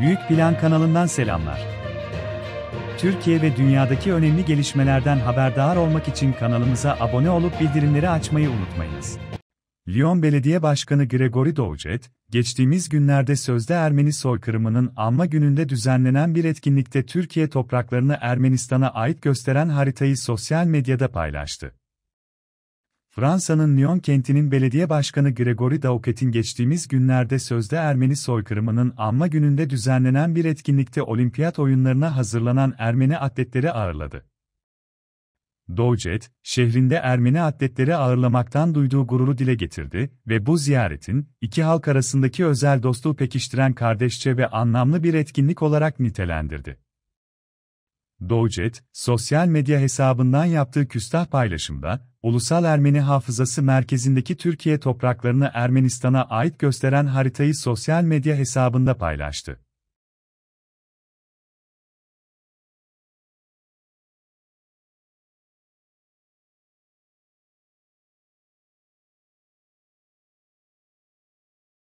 Büyük Plan kanalından selamlar. Türkiye ve dünyadaki önemli gelişmelerden haberdar olmak için kanalımıza abone olup bildirimleri açmayı unutmayınız. Lyon Belediye Başkanı Gregory Doucet, geçtiğimiz günlerde sözde Ermeni soykırımının anma gününde düzenlenen bir etkinlikte Türkiye topraklarını Ermenistan'a ait gösteren haritayı sosyal medyada paylaştı. Fransa'nın Lyon kentinin belediye başkanı Gregory Dauket'in geçtiğimiz günlerde sözde Ermeni soykırımının anma gününde düzenlenen bir etkinlikte olimpiyat oyunlarına hazırlanan Ermeni atletleri ağırladı. Doğcet, şehrinde Ermeni atletleri ağırlamaktan duyduğu gururu dile getirdi ve bu ziyaretin, iki halk arasındaki özel dostluğu pekiştiren kardeşçe ve anlamlı bir etkinlik olarak nitelendirdi. Doğucet, sosyal medya hesabından yaptığı küstah paylaşımda, Ulusal Ermeni Hafızası Merkezi'ndeki Türkiye topraklarını Ermenistan'a ait gösteren haritayı sosyal medya hesabında paylaştı.